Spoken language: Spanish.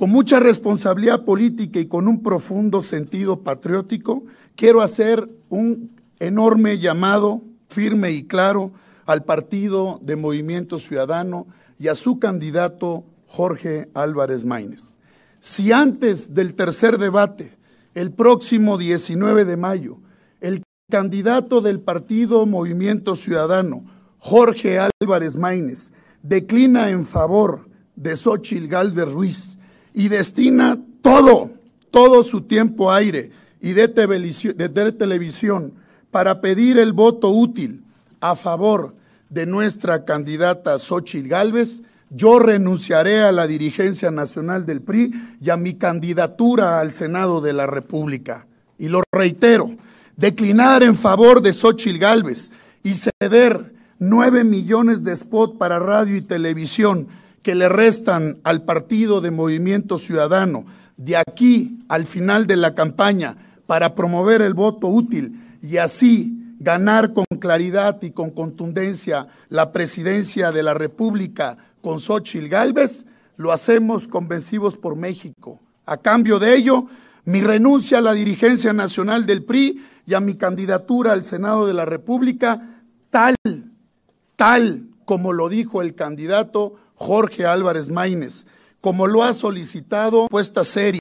Con mucha responsabilidad política y con un profundo sentido patriótico, quiero hacer un enorme llamado firme y claro al partido de Movimiento Ciudadano y a su candidato Jorge Álvarez Maínez. Si antes del tercer debate, el próximo 19 de mayo, el candidato del partido Movimiento Ciudadano, Jorge Álvarez Maínez, declina en favor de Xochitl Gálvez Ruiz y destina todo, todo su tiempo aire y de, televisión para pedir el voto útil a favor de nuestra candidata Xochitl Gálvez, yo renunciaré a la dirigencia nacional del PRI y a mi candidatura al Senado de la República. Y lo reitero, declinar en favor de Xochitl Gálvez y ceder nueve millones de spot para radio y televisión que le restan al partido de Movimiento Ciudadano de aquí al final de la campaña para promover el voto útil y así ganar con claridad y con contundencia la presidencia de la República con Xochitl Gálvez, lo hacemos convencivos por México. A cambio de ello, mi renuncia a la dirigencia nacional del PRI y a mi candidatura al Senado de la República, tal, tal como lo dijo el candidato Jorge Álvarez Maínez, como lo ha solicitado esta serie.